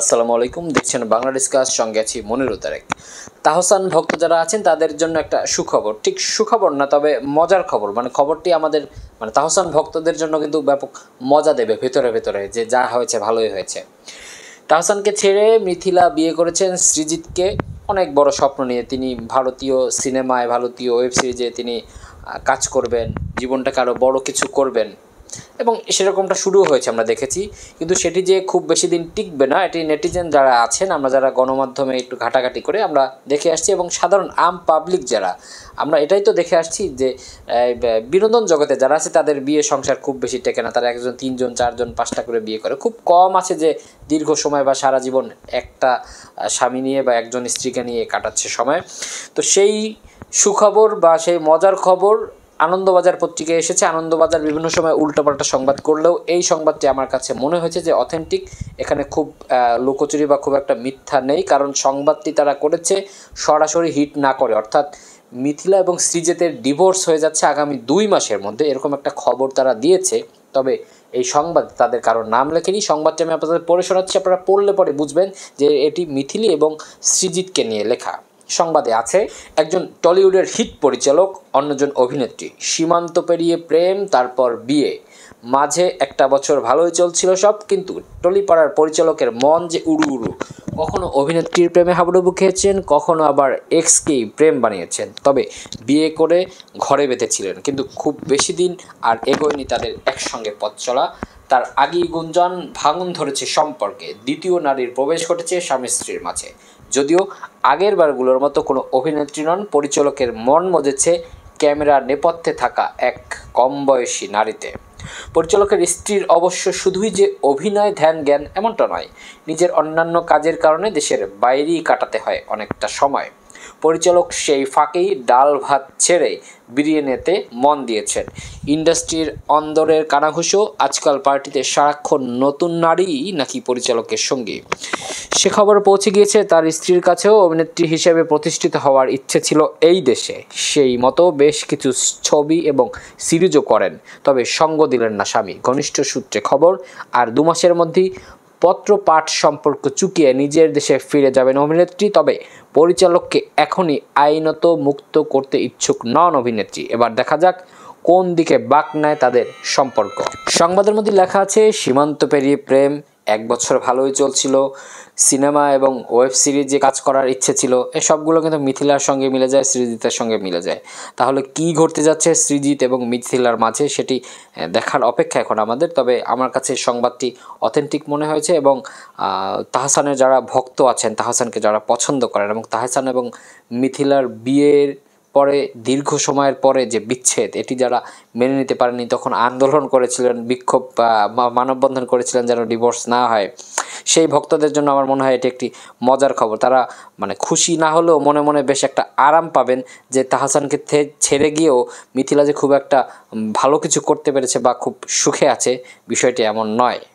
আসসালামু আলাইকুম দেখছেন বাংলা ডিসকাস সঙ্গে আছি মনির তারেক তাহসান ভক্ত যারা আছেন তাদের জন্য একটা সুখবর ঠিক সুখবর না তবে মজার খবর মানে খবরটি আমাদের মানে তাহসান ভক্তদের জন্য কিন্তু ব্যাপক মজা দেবে ভেতরে ভেতরে যে যা হয়েছে ভালোই হয়েছে তাহসানকে ছেড়ে মিথিলা বিয়ে করেছেন সৃজিৎকে অনেক বড় স্বপ্ন নিয়ে তিনি ভারতীয় সিনেমায় ভারতীয় ওয়েব সিরিজে তিনি কাজ করবেন জীবনটাকে আরও বড় কিছু করবেন এবং সেরকমটা শুরু হয়েছে আমরা দেখেছি কিন্তু সেটি যে খুব বেশি দিন টিকবে না এটি নেটিজেন যারা আছেন আমরা যারা গণমাধ্যমে একটু ঘাটাঘাটি করে আমরা দেখে আসছি এবং সাধারণ আম পাবলিক যারা আমরা এটাই তো দেখে আসছি যে বিনোদন জগতে যারা আছে তাদের বিয়ে সংসার খুব বেশি টেকে না তারা একজন তিনজন চারজন পাঁচটা করে বিয়ে করে খুব কম আছে যে দীর্ঘ সময় বা সারা জীবন একটা স্বামী নিয়ে বা একজন স্ত্রীকে নিয়ে কাটাচ্ছে সময় তো সেই সুখবর বা সেই মজার খবর আনন্দবাজার পত্রিকায় এসেছে আনন্দবাজার বিভিন্ন সময় উল্টোপাল্টা সংবাদ করলেও এই সংবাদটি আমার কাছে মনে হয়েছে যে অথেন্টিক এখানে খুব লোকচুরি বা খুব একটা মিথ্যা নেই কারণ সংবাদটি তারা করেছে সরাসরি হিট না করে অর্থাৎ মিথিলা এবং শ্রীজেতের ডিভোর্স হয়ে যাচ্ছে আগামী দুই মাসের মধ্যে এরকম একটা খবর তারা দিয়েছে তবে এই সংবাদ তাদের কারোর নাম লেখেনি সংবাদটি আমি আপনাদের পড়ে শোনাচ্ছি আপনারা পড়লে পরে বুঝবেন যে এটি মিথিলি এবং সৃজিতকে নিয়ে লেখা সংবাদে আছে একজন টলিউডের হিট পরিচালক অন্যজন অভিনেত্রী সীমান্ত পেরিয়ে প্রেম তারপর বিয়ে মাঝে একটা বছর ভালোই চলছিল সব কিন্তু টলিপাড়ার পরিচালকের মন যে উড়ু উড়ু কখনো অভিনেত্রীর প্রেমে হাবুডুবু খেয়েছেন কখনো আবার এক্সকেই প্রেম বানিয়েছেন তবে বিয়ে করে ঘরে বেঁধেছিলেন কিন্তু খুব বেশি দিন আর এগোয়নি তাদের একসঙ্গে পথ চলা তার আগেই গুঞ্জন ভাঙন ধরেছে সম্পর্কে দ্বিতীয় নারীর প্রবেশ ঘটেছে স্বামী স্ত্রীর মাঝে যদিও আগের বারগুলোর মতো কোনো অভিনেত্রী নন পরিচালকের মন মজেছে ক্যামেরার নেপথ্যে থাকা এক কম বয়সী নারীতে পরিচালকের স্ত্রীর অবশ্য শুধুই যে অভিনয় ধ্যান জ্ঞান এমনটা নয় নিজের অন্যান্য কাজের কারণে দেশের বাইরেই কাটাতে হয় অনেকটা সময় পরিচালক সেই ফাঁকেই ডাল ভাত ছেড়ে বিরিয়ানিতে মন দিয়েছেন ইন্ডাস্ট্রির অন্দরের কানাঘুষো আজকাল পার্টিতে সারাক্ষণ নতুন নারীই নাকি পরিচালকের সঙ্গে সে খবর পৌঁছে গিয়েছে তার স্ত্রীর কাছেও অভিনেত্রী হিসেবে প্রতিষ্ঠিত হওয়ার ইচ্ছে ছিল এই দেশে সেই মতো বেশ কিছু ছবি এবং সিরিজও করেন তবে সঙ্গ দিলেন না স্বামী ঘনিষ্ঠ সূত্রে খবর আর দু মাসের মধ্যেই পত্র পাঠ সম্পর্ক চুকিয়ে নিজের দেশে ফিরে যাবেন অভিনেত্রী তবে পরিচালককে এখনই আইনত মুক্ত করতে ইচ্ছুক নন অভিনেত্রী এবার দেখা যাক কোন দিকে বাক নেয় তাদের সম্পর্ক সংবাদের মধ্যে লেখা আছে সীমান্ত পেরিয়ে প্রেম এক বছর ভালোই চলছিল সিনেমা এবং ওয়েব সিরিজ যে কাজ করার ইচ্ছে ছিল এ সবগুলো কিন্তু মিথিলার সঙ্গে মিলে যায় সৃজিতের সঙ্গে মিলে যায় তাহলে কি ঘটতে যাচ্ছে সৃজিত এবং মিথিলার মাঝে সেটি দেখার অপেক্ষা এখন আমাদের তবে আমার কাছে সংবাদটি অথেন্টিক মনে হয়েছে এবং তাহসানের যারা ভক্ত আছেন তাহসানকে যারা পছন্দ করেন এবং তাহসান এবং মিথিলার বিয়ের পরে দীর্ঘ সময়ের পরে যে বিচ্ছেদ এটি যারা মেনে নিতে পারেনি তখন আন্দোলন করেছিলেন বিক্ষোভ মানববন্ধন করেছিলেন যেন ডিভোর্স না হয় সেই ভক্তদের জন্য আমার মনে হয় এটি একটি মজার খবর তারা মানে খুশি না হলেও মনে মনে বেশ একটা আরাম পাবেন যে তাহাসানকে ছেড়ে গিয়েও মিথিলা যে খুব একটা ভালো কিছু করতে পেরেছে বা খুব সুখে আছে বিষয়টি এমন নয়